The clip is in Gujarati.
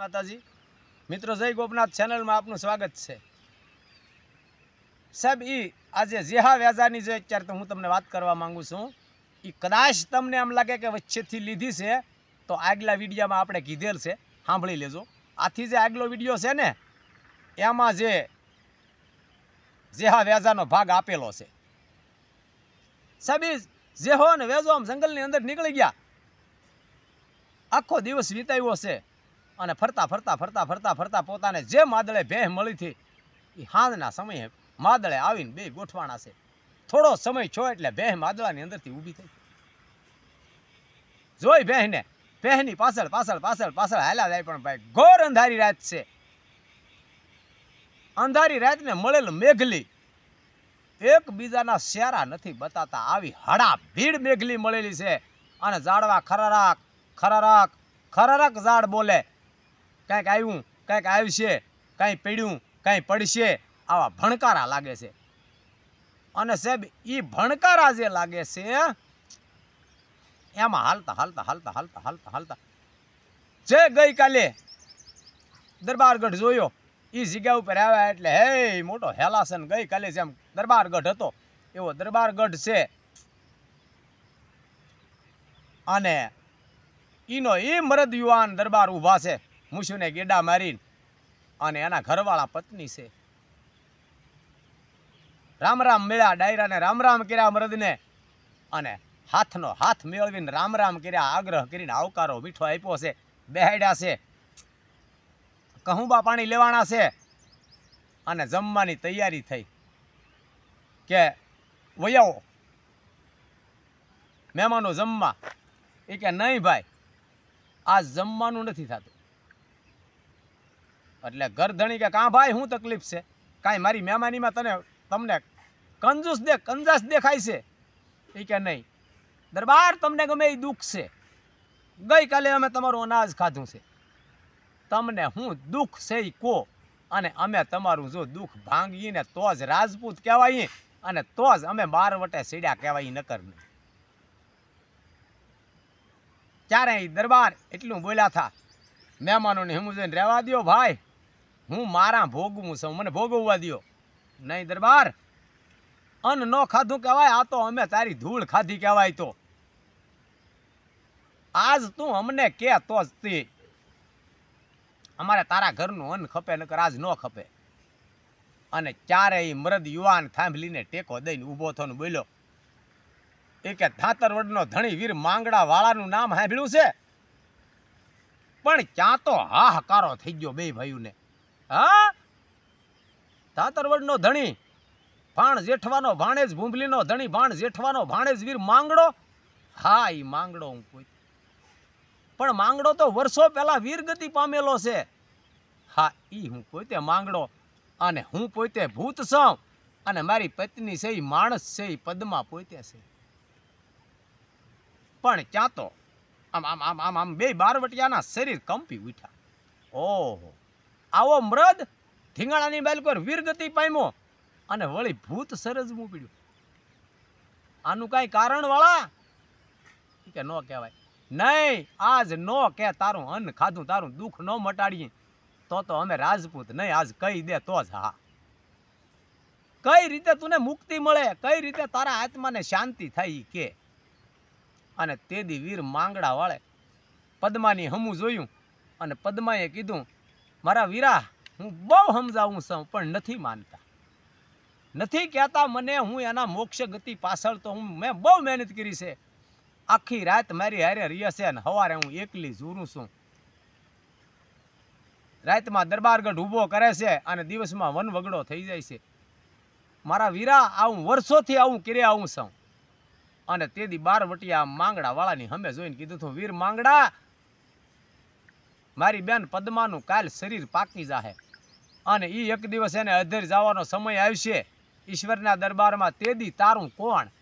માતાજી મિત્રો જય ગોપનાથ ચેનલમાં આપનું સ્વાગત છે સાહેબ એ આજે જેહા વ્યાજાની જે અત્યારે તો હું તમને વાત કરવા માગું છું એ કદાચ તમને એમ લાગે કે વચ્ચેથી લીધી છે તો આગલા વિડીયામાં આપણે કીધેલ છે સાંભળી લેજો આથી જે આગલો વિડીયો છે ને એમાં જે જેહા વ્યાજાનો ભાગ આપેલો છે સાહેબ જેહો ને વેજો આમ જંગલની અંદર નીકળી ગયા આખો દિવસ વિતાવ્યો છે અને ફરતા ફરતા ફરતા ફરતા ફરતા પોતાને જે માદળે ભેહ મળી હતી એ હાંજના સમયે માદળે આવીને બે ગોઠવાણા છે થોડો સમય છો એટલે ભેહ માદળાની અંદરથી ઊભી થઈ જોઈ ભેહને ભેહની પાછળ પાછળ પાછળ પાછળ હાલા જાય પણ ભાઈ ઘોર અંધારી રાત છે અંધારી રાતને મળેલ મેઘલી એકબીજાના શેરા નથી બતાતા આવી હડા ભીડ મેઘલી મળેલી છે અને ઝાડવા ખરારાક ખરારાક ખરારાક ઝાડ બોલે કાંઈક આવ્યું કાંઈક આવશે કાંઈ પડ્યું કાંઈ પડશે આવા ભણકારા લાગે છે અને સાહેબ એ ભણકારા જે લાગે છે એમાં હાલતા હાલતા હાલતા હાલતા હાલતા હાલતા જે ગઈકાલે દરબારગઢ જોયો એ જગ્યા ઉપર આવ્યા એટલે હે મોટો હેલાસન ગઈકાલે જેમ દરબારગઢ હતો એવો દરબારગઢ છે અને એનો એ મરદ યુવાન દરબાર ઊભા છે મુસુને ગેડા મારીને અને એના ઘરવાળા પત્ની છે રામ રામ મેળ્યા ડાયરાને રામ રામ કર્યા મરદને અને હાથનો હાથ મેળવીને રામ રામ કર્યા આગ્રહ કરીને આવકારો મીઠો આપ્યો છે બેહાડ્યા છે કહુંબા પાણી લેવાના છે અને જમવાની તૈયારી થઈ કે વયાઓ મહેમાનો જમવા એ કે નહીં ભાઈ આ જમવાનું નથી થતું એટલે ગરધણી કે કાં ભાઈ શું તકલીફ છે કાંઈ મારી મહેમાનીમાં તને તમને કંજૂસ દેખ કંજાસ દેખાય છે એ કે નહીં દરબાર તમને ગમે એ દુઃખ છે ગઈકાલે અમે તમારું અનાજ ખાધું છે તમને હું દુઃખ છે એ કહો અને અમે તમારું જો દુઃખ ભાંગીને તો જ રાજપૂત કહેવાય અને તો જ અમે બાર વટે સીડ્યા કહેવાય નકર નહીં ત્યારે દરબાર એટલું બોલ્યા હતા મહેમાનોને હિમુજન રહેવા દો ભાઈ હું મારા ભોગવું છું મને ભોગવવા દો નહીં દરબાર અન્ન ન ખાધું કહેવાય આ તો અમે તારી ધૂળ ખાધી કહેવાય તો આજ તું અમને કે તો જ તે અમારે તારા ઘરનું અન્ન ખપે નકર આજ ન ખપે અને ચારેય મૃદ યુવાન થાંભલીને ટેકો દઈને ઊભો થઈને બોલ્યો એ કે ધાતરવડનો ધણી વીર માંગડા વાળાનું નામ સાંભળ્યું છે પણ ક્યાં તો હાહાકારો થઈ ગયો બે ભાઈઓને હા તાતરવડનો ધણી ભાણ જેઠવાનો ભાણેજ ભૂંભલીનો ધણી ભાણ જેઠવાનો ભાણેજ વીર માંગડો હા એ માંગડો હું કોઈ પણ માંગડો તો વર્ષો પહેલાં વીરગતિ પામેલો છે હા એ હું પોતે માંગડો અને હું પોતે ભૂત છું અને મારી પત્ની છે એ માણસ છે એ પદમાં પોતે છે પણ ક્યાં તો આમ આમ આમ આમ આમ બે બારવટિયાના શરીર કંપી ઉઠ્યા ઓહો આવો મૃદ ધીંગાણાની બાલકોર વીરગતિ પામ્યો અને વળી ભૂત સરજવું પડ્યું આનું કઈ કારણ વાળા કે ન કહેવાય નહીં આજ ન કે તારું અન્ન ખાધું તારું દુઃખ ન મટાડીએ તો તો અમે રાજપૂત નહીં આજ કહી દે તો જ હા કઈ રીતે તને મુક્તિ મળે કઈ રીતે તારા આત્માને શાંતિ થઈ કે અને તેદી વીર માંગડા વાળે પદ્માની હમું જોયું અને પદ્માએ કીધું મારા વીરા હું બહુ સમજાવું છું પણ નથી માનતા નથી કહેતા મને હું એના મોક્ષ ગતિ પાછળ તો હું મેં બહુ મહેનત કરી છે આખી રાત મારી હારે રહી છે સવારે હું એકલી ઝૂરું છું રાતમાં દરબારગઢ ઊભો કરે છે અને દિવસમાં વન વગડો થઈ જાય છે મારા વીરા આવું વર્ષોથી આવું કરે આવું છું અને તેથી બાર વટિયા માંગડાવાળાની હમે જોઈને કીધું તું વીર માંગડા મારી બેન પદ્માનું કાલ શરીર પાકી જાહે અને એ એક દિવસ એને અધેર જવાનો સમય આવશે ઈશ્વરના દરબારમાં તેદી તારું કોણ